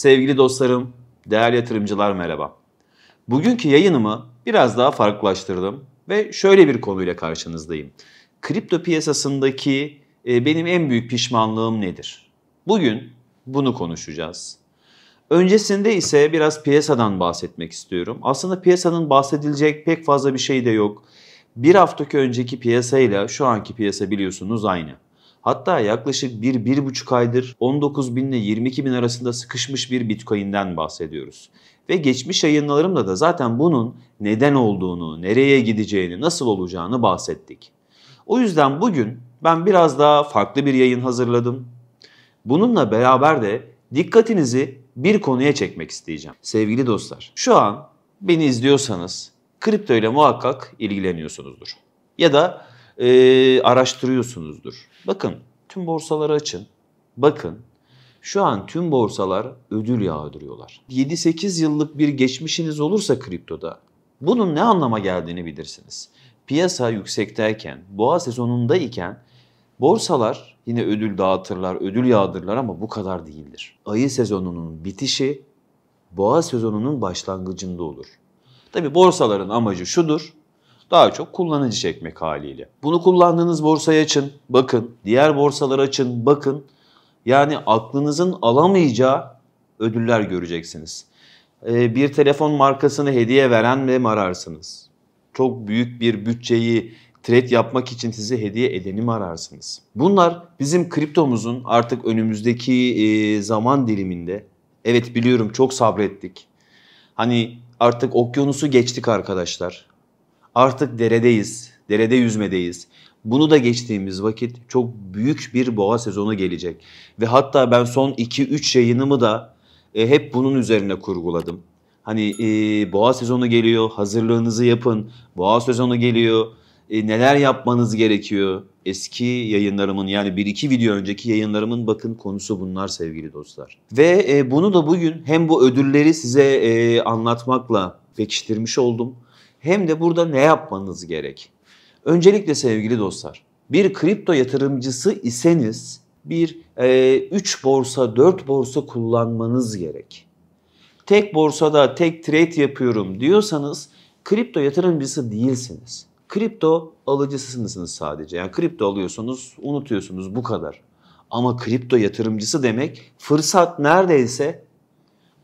Sevgili dostlarım, değerli yatırımcılar merhaba. Bugünkü yayınımı biraz daha farklılaştırdım ve şöyle bir konuyla karşınızdayım. Kripto piyasasındaki e, benim en büyük pişmanlığım nedir? Bugün bunu konuşacağız. Öncesinde ise biraz piyasadan bahsetmek istiyorum. Aslında piyasanın bahsedilecek pek fazla bir şey de yok. Bir haftaki önceki piyasayla şu anki piyasa biliyorsunuz aynı. Hatta yaklaşık 1-1,5 aydır 19 bin ile 22 bin arasında sıkışmış bir Bitcoin'den bahsediyoruz. Ve geçmiş yayınlarımda da zaten bunun neden olduğunu, nereye gideceğini, nasıl olacağını bahsettik. O yüzden bugün ben biraz daha farklı bir yayın hazırladım. Bununla beraber de dikkatinizi bir konuya çekmek isteyeceğim. Sevgili dostlar, şu an beni izliyorsanız kripto ile muhakkak ilgileniyorsunuzdur. Ya da e, araştırıyorsunuzdur. Bakın tüm borsaları açın. Bakın şu an tüm borsalar ödül yağdırıyorlar. 7-8 yıllık bir geçmişiniz olursa kriptoda bunun ne anlama geldiğini bilirsiniz. Piyasa yüksekteyken, boğa sezonundayken borsalar yine ödül dağıtırlar, ödül yağdırırlar ama bu kadar değildir. Ayı sezonunun bitişi boğa sezonunun başlangıcında olur. Tabi borsaların amacı şudur. Daha çok kullanıcı çekmek haliyle. Bunu kullandığınız borsayı açın, bakın. Diğer borsaları açın, bakın. Yani aklınızın alamayacağı ödüller göreceksiniz. Ee, bir telefon markasını hediye veren mi ararsınız? Çok büyük bir bütçeyi trade yapmak için size hediye edeni mi ararsınız? Bunlar bizim kriptomuzun artık önümüzdeki e, zaman diliminde evet biliyorum çok sabrettik. Hani artık okyanusu geçtik arkadaşlar. Artık deredeyiz, derede yüzmedeyiz. Bunu da geçtiğimiz vakit çok büyük bir boğa sezonu gelecek. Ve hatta ben son 2-3 yayınımı da e, hep bunun üzerine kurguladım. Hani e, boğa sezonu geliyor, hazırlığınızı yapın. Boğa sezonu geliyor, e, neler yapmanız gerekiyor? Eski yayınlarımın yani bir iki video önceki yayınlarımın bakın konusu bunlar sevgili dostlar. Ve e, bunu da bugün hem bu ödülleri size e, anlatmakla pekiştirmiş oldum hem de burada ne yapmanız gerek? Öncelikle sevgili dostlar, bir kripto yatırımcısı iseniz bir 3 e, borsa 4 borsa kullanmanız gerek. Tek borsada tek trade yapıyorum diyorsanız kripto yatırımcısı değilsiniz. Kripto alıcısısınız sadece. Yani kripto alıyorsunuz, unutuyorsunuz bu kadar. Ama kripto yatırımcısı demek fırsat neredeyse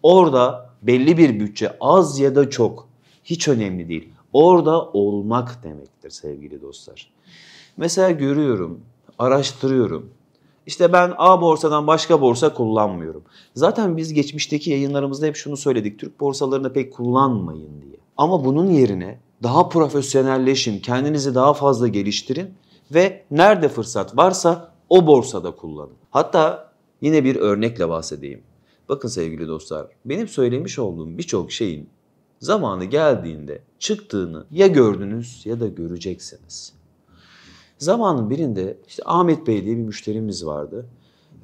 orada belli bir bütçe az ya da çok hiç önemli değil. Orada olmak demektir sevgili dostlar. Mesela görüyorum, araştırıyorum. İşte ben A borsadan başka borsa kullanmıyorum. Zaten biz geçmişteki yayınlarımızda hep şunu söyledik. Türk borsalarını pek kullanmayın diye. Ama bunun yerine daha profesyonelleşin, kendinizi daha fazla geliştirin ve nerede fırsat varsa o borsada kullanın. Hatta yine bir örnekle bahsedeyim. Bakın sevgili dostlar, benim söylemiş olduğum birçok şeyin zamanı geldiğinde çıktığını ya gördünüz ya da göreceksiniz. Zamanın birinde işte Ahmet Bey diye bir müşterimiz vardı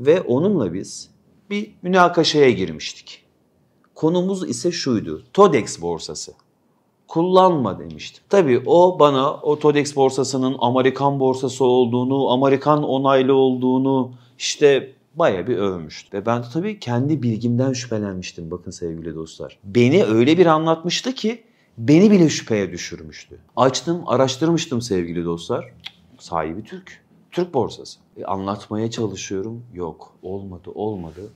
ve onunla biz bir münakaşaya girmiştik. Konumuz ise şuydu. Todex borsası. Kullanma demiştim. Tabii o bana o Todex borsasının Amerikan borsası olduğunu, Amerikan onaylı olduğunu, işte baya bir övmüştü. Ve ben de tabii kendi bilgimden şüphelenmiştim bakın sevgili dostlar. Beni öyle bir anlatmıştı ki beni bile şüpheye düşürmüştü. Açtım, araştırmıştım sevgili dostlar. Sahibi Türk. Türk borsası. E, anlatmaya çalışıyorum. Yok, olmadı, olmadı.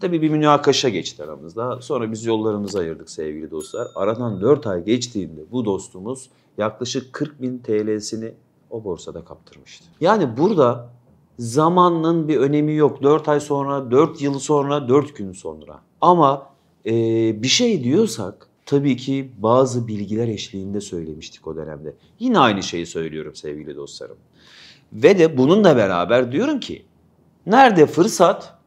Tabii bir münakaşa geçti aramızda. Sonra biz yollarımızı ayırdık sevgili dostlar. Aradan 4 ay geçtiğinde bu dostumuz yaklaşık 40 bin TL'sini o borsada kaptırmıştı. Yani burada zamanın bir önemi yok. 4 ay sonra, 4 yıl sonra, 4 gün sonra. Ama e, bir şey diyorsak tabii ki bazı bilgiler eşliğinde söylemiştik o dönemde. Yine aynı şeyi söylüyorum sevgili dostlarım. Ve de bununla beraber diyorum ki nerede fırsat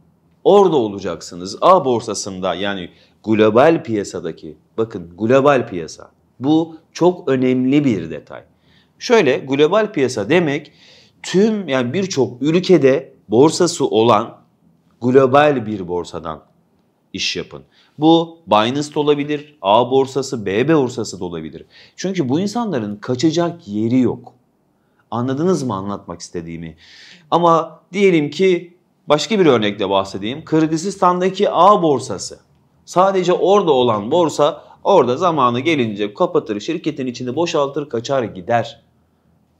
orada olacaksınız. A borsasında yani global piyasadaki bakın global piyasa bu çok önemli bir detay. Şöyle global piyasa demek tüm yani birçok ülkede borsası olan global bir borsadan iş yapın. Bu Binance olabilir, A borsası, B borsası da olabilir. Çünkü bu insanların kaçacak yeri yok. Anladınız mı anlatmak istediğimi? Ama diyelim ki başka bir örnekle bahsedeyim. Kırgızistan'daki A borsası. Sadece orada olan borsa orada zamanı gelince kapatır, şirketin içini boşaltır, kaçar gider.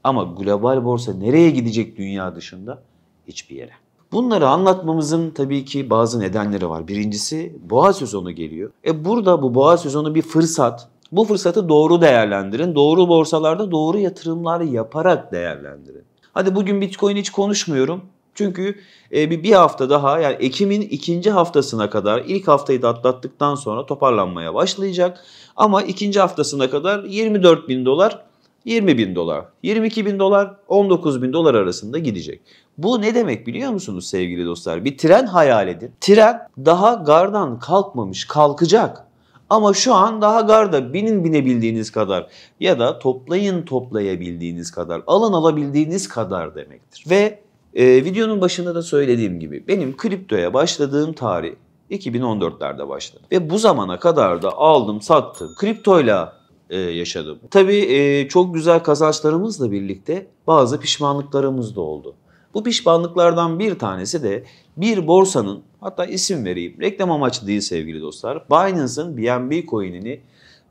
Ama global borsa nereye gidecek dünya dışında? Hiçbir yere. Bunları anlatmamızın tabii ki bazı nedenleri var. Birincisi boğa sezonu geliyor. E burada bu boğa sezonu bir fırsat. Bu fırsatı doğru değerlendirin. Doğru borsalarda doğru yatırımlar yaparak değerlendirin. Hadi bugün Bitcoin hiç konuşmuyorum. Çünkü e, bir hafta daha yani Ekim'in ikinci haftasına kadar ilk haftayı da atlattıktan sonra toparlanmaya başlayacak. Ama ikinci haftasına kadar 24 bin dolar 20 bin dolar, 22 bin dolar, 19 bin dolar arasında gidecek. Bu ne demek biliyor musunuz sevgili dostlar? Bir tren hayal edin. Tren daha gardan kalkmamış, kalkacak. Ama şu an daha garda binin binebildiğiniz kadar ya da toplayın toplayabildiğiniz kadar, alın alabildiğiniz kadar demektir. Ve e, videonun başında da söylediğim gibi benim kriptoya başladığım tarih 2014'lerde başladı. Ve bu zamana kadar da aldım sattım. Kriptoyla e, yaşadım. Tabii e, çok güzel kazançlarımızla birlikte bazı pişmanlıklarımız da oldu. Bu pişmanlıklardan bir tanesi de bir borsanın hatta isim vereyim reklam amaçlı değil sevgili dostlar. Binance'ın BNB coin'ini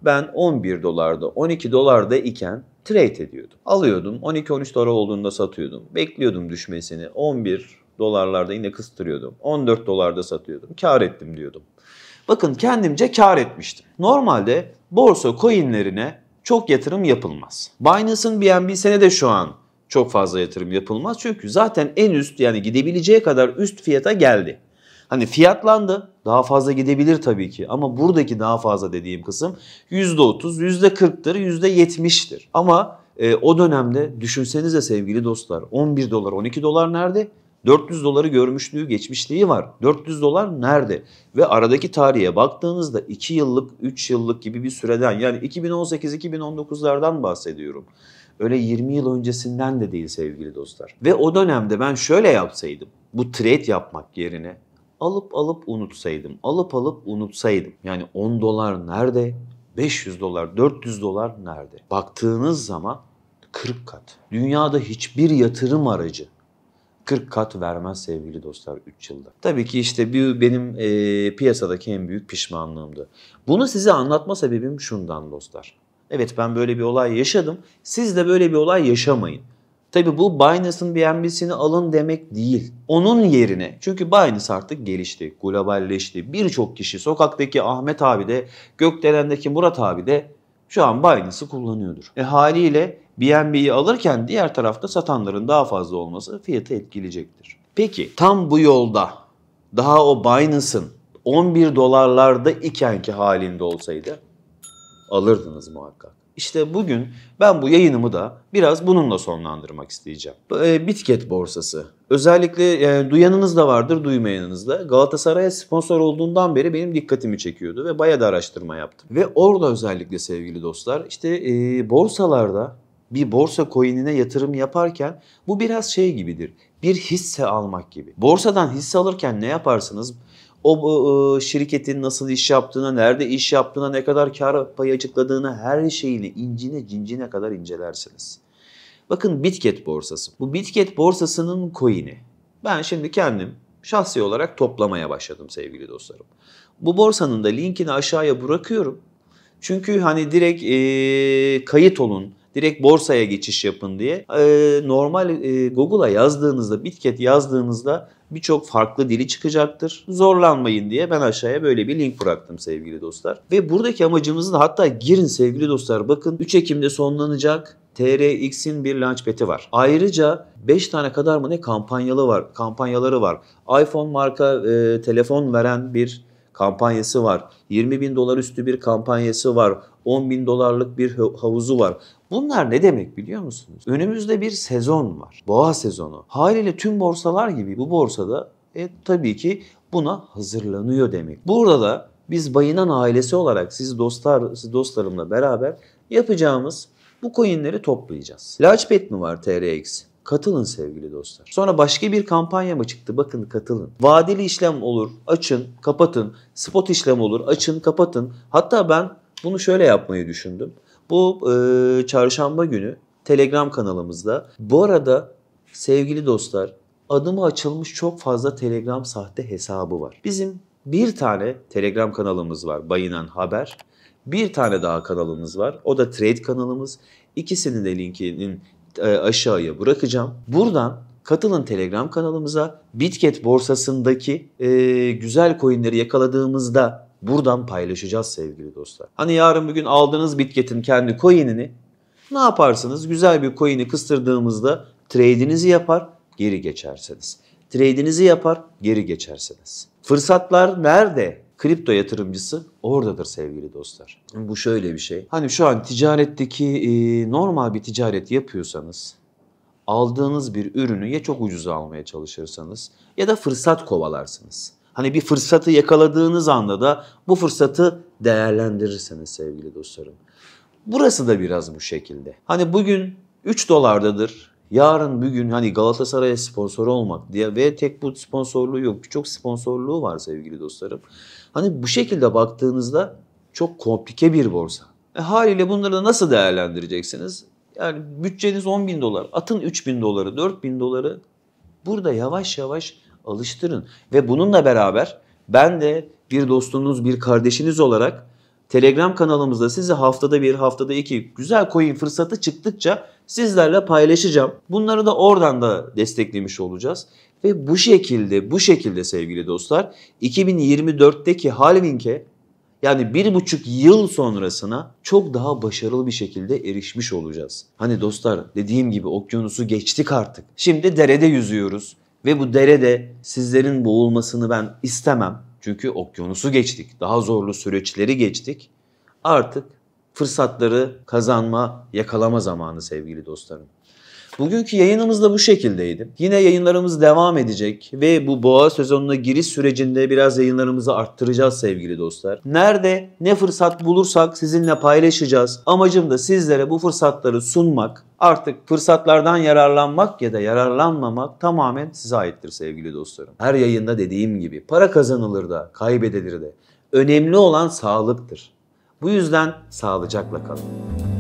ben 11 dolarda 12 dolarda iken trade ediyordum. Alıyordum 12-13 dolar olduğunda satıyordum. Bekliyordum düşmesini 11 dolarlarda yine kıstırıyordum. 14 dolarda satıyordum. Kar ettim diyordum. Bakın kendimce kar etmiştim. Normalde borsa coinlerine çok yatırım yapılmaz. Binance'ın BNB'sine senede şu an çok fazla yatırım yapılmaz. Çünkü zaten en üst yani gidebileceği kadar üst fiyata geldi. Hani fiyatlandı. Daha fazla gidebilir tabii ki. Ama buradaki daha fazla dediğim kısım %30, %40'tır, %70'tir. Ama e, o dönemde düşünsenize sevgili dostlar 11 dolar, 12 dolar nerede? 400 doları görmüşlüğü, geçmişliği var. 400 dolar nerede? Ve aradaki tarihe baktığınızda 2 yıllık, 3 yıllık gibi bir süreden yani 2018-2019'lardan bahsediyorum. Öyle 20 yıl öncesinden de değil sevgili dostlar. Ve o dönemde ben şöyle yapsaydım. Bu trade yapmak yerine alıp alıp unutsaydım, alıp alıp unutsaydım. Yani 10 dolar nerede? 500 dolar, 400 dolar nerede? Baktığınız zaman 40 kat. Dünyada hiçbir yatırım aracı 40 kat vermez sevgili dostlar 3 yılda. Tabii ki işte bir, benim e, piyasadaki en büyük pişmanlığımdı. Bunu size anlatma sebebim şundan dostlar. Evet ben böyle bir olay yaşadım. Siz de böyle bir olay yaşamayın. Tabii bu Binance'ın BNB'sini alın demek değil. Onun yerine çünkü Binance artık gelişti, globalleşti. Birçok kişi sokaktaki Ahmet abi de, Gökdelen'deki Murat abi de şu an Binance'ı kullanıyordur. E haliyle BNB'yi alırken diğer tarafta satanların daha fazla olması fiyatı etkileyecektir. Peki tam bu yolda daha o Binance'ın 11 dolarlarda ikenki halinde olsaydı alırdınız muhakkak. İşte bugün ben bu yayınımı da biraz bununla sonlandırmak isteyeceğim. E, Bitket borsası. Özellikle e, duyanınız da vardır, duymayanınız da. Galatasaray'a sponsor olduğundan beri benim dikkatimi çekiyordu ve bayağı da araştırma yaptım. Ve orada özellikle sevgili dostlar işte e, borsalarda bir borsa coin'ine yatırım yaparken bu biraz şey gibidir. Bir hisse almak gibi. Borsadan hisse alırken ne yaparsınız? O şirketin nasıl iş yaptığına, nerede iş yaptığına, ne kadar kar payı açıkladığına her şeyini incine cincine kadar incelersiniz. Bakın Bitget borsası. Bu Bitget borsasının coin'i. Ben şimdi kendim şahsi olarak toplamaya başladım sevgili dostlarım. Bu borsanın da linkini aşağıya bırakıyorum. Çünkü hani direkt ee, kayıt olun direkt borsaya geçiş yapın diye. Ee, normal e, Google'a yazdığınızda, Bitget yazdığınızda birçok farklı dili çıkacaktır. Zorlanmayın diye ben aşağıya böyle bir link bıraktım sevgili dostlar. Ve buradaki amacımız da hatta girin sevgili dostlar bakın 3 Ekim'de sonlanacak TRX'in bir launchpad'i var. Ayrıca 5 tane kadar mı ne kampanyalı var, kampanyaları var. iPhone marka e, telefon veren bir kampanyası var. 20 bin dolar üstü bir kampanyası var. 10 bin dolarlık bir havuzu var. Bunlar ne demek biliyor musunuz? Önümüzde bir sezon var. Boğa sezonu. Haliyle tüm borsalar gibi bu borsada e, tabii ki buna hazırlanıyor demek. Burada da biz Bayinan ailesi olarak siz dostlar, siz dostlarımla beraber yapacağımız bu coinleri toplayacağız. Launchpad mi var TRX? Katılın sevgili dostlar. Sonra başka bir kampanya mı çıktı? Bakın katılın. Vadeli işlem olur, açın, kapatın. Spot işlem olur, açın, kapatın. Hatta ben bunu şöyle yapmayı düşündüm. Bu e, çarşamba günü Telegram kanalımızda. Bu arada sevgili dostlar adımı açılmış çok fazla Telegram sahte hesabı var. Bizim bir tane Telegram kanalımız var Bayinan Haber. Bir tane daha kanalımız var. O da Trade kanalımız. İkisinin de linkinin e, aşağıya bırakacağım. Buradan katılın Telegram kanalımıza. Bitget borsasındaki e, güzel coinleri yakaladığımızda buradan paylaşacağız sevgili dostlar. Hani yarın bugün aldığınız Bitget'in kendi coin'ini ne yaparsınız? Güzel bir coin'i kıstırdığımızda trade'inizi yapar, geri geçerseniz Trade'inizi yapar, geri geçerseniz. Fırsatlar nerede? Kripto yatırımcısı oradadır sevgili dostlar. Bu şöyle bir şey. Hani şu an ticaretteki e, normal bir ticaret yapıyorsanız aldığınız bir ürünü ya çok ucuza almaya çalışırsanız ya da fırsat kovalarsınız. Hani bir fırsatı yakaladığınız anda da bu fırsatı değerlendirirseniz sevgili dostlarım. Burası da biraz bu şekilde. Hani bugün 3 dolardadır. Yarın bugün hani Galatasaray'a sponsor olmak diye ve tek bu sponsorluğu yok. Birçok sponsorluğu var sevgili dostlarım. Hani bu şekilde baktığınızda çok komplike bir borsa. E haliyle bunları da nasıl değerlendireceksiniz? Yani bütçeniz 10 bin dolar. Atın 3 bin doları, 4 bin doları. Burada yavaş yavaş alıştırın. Ve bununla beraber ben de bir dostunuz, bir kardeşiniz olarak Telegram kanalımızda sizi haftada bir, haftada iki güzel coin fırsatı çıktıkça sizlerle paylaşacağım. Bunları da oradan da desteklemiş olacağız. Ve bu şekilde, bu şekilde sevgili dostlar 2024'teki halvinke yani bir buçuk yıl sonrasına çok daha başarılı bir şekilde erişmiş olacağız. Hani dostlar dediğim gibi okyanusu geçtik artık. Şimdi derede yüzüyoruz. Ve bu derede sizlerin boğulmasını ben istemem. Çünkü okyanusu geçtik. Daha zorlu süreçleri geçtik. Artık fırsatları kazanma, yakalama zamanı sevgili dostlarım. Bugünkü yayınımız da bu şekildeydi. Yine yayınlarımız devam edecek ve bu boğa sezonuna giriş sürecinde biraz yayınlarımızı arttıracağız sevgili dostlar. Nerede ne fırsat bulursak sizinle paylaşacağız. Amacım da sizlere bu fırsatları sunmak, artık fırsatlardan yararlanmak ya da yararlanmamak tamamen size aittir sevgili dostlarım. Her yayında dediğim gibi para kazanılır da kaybedilir de. Önemli olan sağlıktır. Bu yüzden sağlıcakla kalın.